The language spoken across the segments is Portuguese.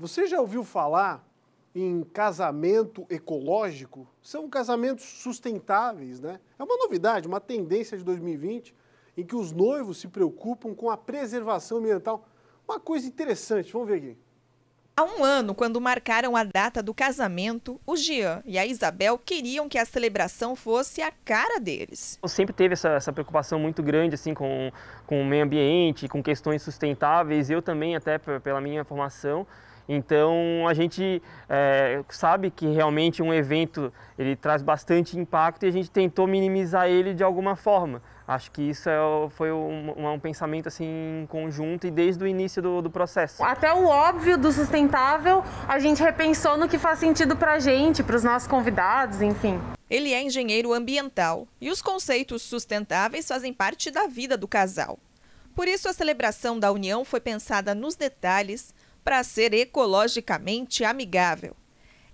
Você já ouviu falar em casamento ecológico? São casamentos sustentáveis, né? É uma novidade, uma tendência de 2020 em que os noivos se preocupam com a preservação ambiental. Uma coisa interessante, vamos ver aqui. Há um ano, quando marcaram a data do casamento, o Jean e a Isabel queriam que a celebração fosse a cara deles. Sempre teve essa, essa preocupação muito grande assim com, com o meio ambiente, com questões sustentáveis. Eu também, até pela minha formação, então a gente é, sabe que realmente um evento ele traz bastante impacto e a gente tentou minimizar ele de alguma forma. Acho que isso é, foi um, um, pensamento assim em conjunto e desde o início do, do, processo. Até o óbvio do sustentável, a gente repensou no que faz sentido para a gente, para os nossos convidados, enfim. Ele é engenheiro ambiental e os conceitos sustentáveis fazem parte da vida do casal. Por isso, a celebração da união foi pensada nos detalhes, para ser ecologicamente amigável.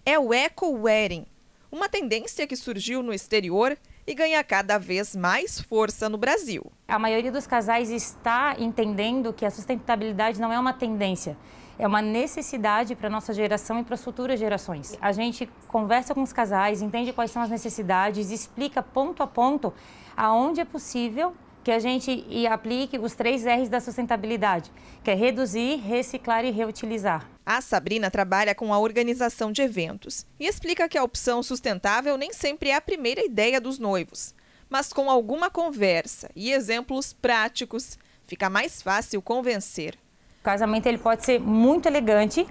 É o eco-wearing, uma tendência que surgiu no exterior e ganha cada vez mais força no Brasil. A maioria dos casais está entendendo que a sustentabilidade não é uma tendência, é uma necessidade para a nossa geração e para as futuras gerações. A gente conversa com os casais, entende quais são as necessidades, explica ponto a ponto aonde é possível que a gente aplique os três R's da sustentabilidade, que é reduzir, reciclar e reutilizar. A Sabrina trabalha com a organização de eventos e explica que a opção sustentável nem sempre é a primeira ideia dos noivos. Mas com alguma conversa e exemplos práticos, fica mais fácil convencer. O casamento ele pode ser muito elegante,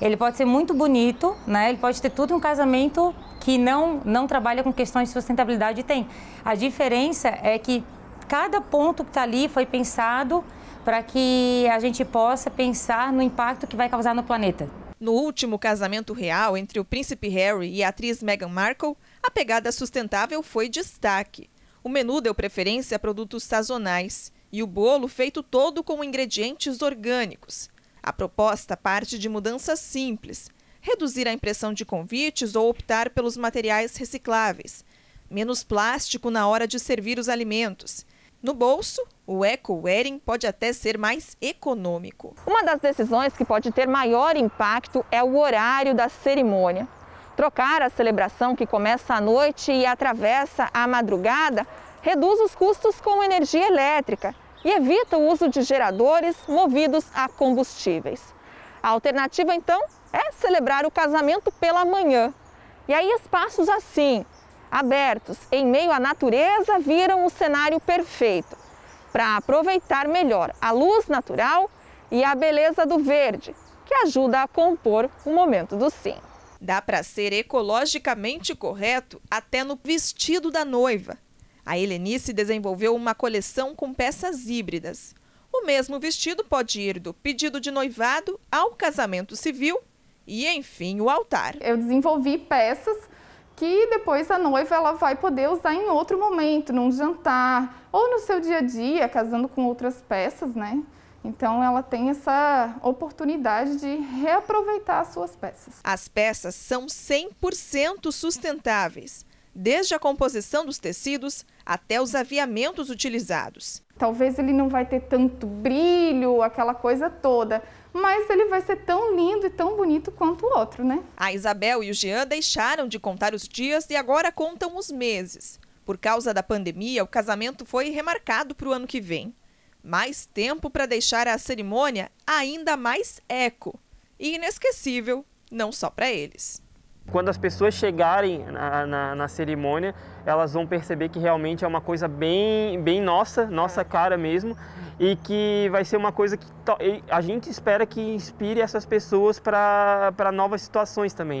ele pode ser muito bonito, né? Ele pode ter tudo um casamento que não não trabalha com questões de sustentabilidade tem. A diferença é que cada ponto que está ali foi pensado para que a gente possa pensar no impacto que vai causar no planeta. No último casamento real entre o príncipe Harry e a atriz Meghan Markle, a pegada sustentável foi destaque. O menu deu preferência a produtos sazonais e o bolo feito todo com ingredientes orgânicos. A proposta parte de mudanças simples, reduzir a impressão de convites ou optar pelos materiais recicláveis, menos plástico na hora de servir os alimentos no bolso, o eco-wearing pode até ser mais econômico. Uma das decisões que pode ter maior impacto é o horário da cerimônia. Trocar a celebração que começa à noite e atravessa a madrugada reduz os custos com energia elétrica e evita o uso de geradores movidos a combustíveis. A alternativa, então, é celebrar o casamento pela manhã. E aí, espaços assim, abertos em meio à natureza viram o cenário perfeito para aproveitar melhor a luz natural e a beleza do verde, que ajuda a compor o momento do sim. Dá para ser ecologicamente correto até no vestido da noiva. A Helenice desenvolveu uma coleção com peças híbridas. O mesmo vestido pode ir do pedido de noivado ao casamento civil e, enfim, o altar. Eu desenvolvi peças que depois a noiva ela vai poder usar em outro momento, num jantar ou no seu dia a dia, casando com outras peças, né? Então ela tem essa oportunidade de reaproveitar as suas peças. As peças são 100% sustentáveis desde a composição dos tecidos até os aviamentos utilizados. Talvez ele não vai ter tanto brilho, aquela coisa toda, mas ele vai ser tão lindo e tão bonito quanto o outro, né? A Isabel e o Jean deixaram de contar os dias e agora contam os meses. Por causa da pandemia, o casamento foi remarcado para o ano que vem. Mais tempo para deixar a cerimônia ainda mais eco e inesquecível, não só para eles. Quando as pessoas chegarem na, na, na, cerimônia, elas vão perceber que realmente é uma coisa bem, bem nossa, nossa é. cara mesmo, e que vai ser uma coisa que a gente espera que inspire essas pessoas para novas situações também. Né?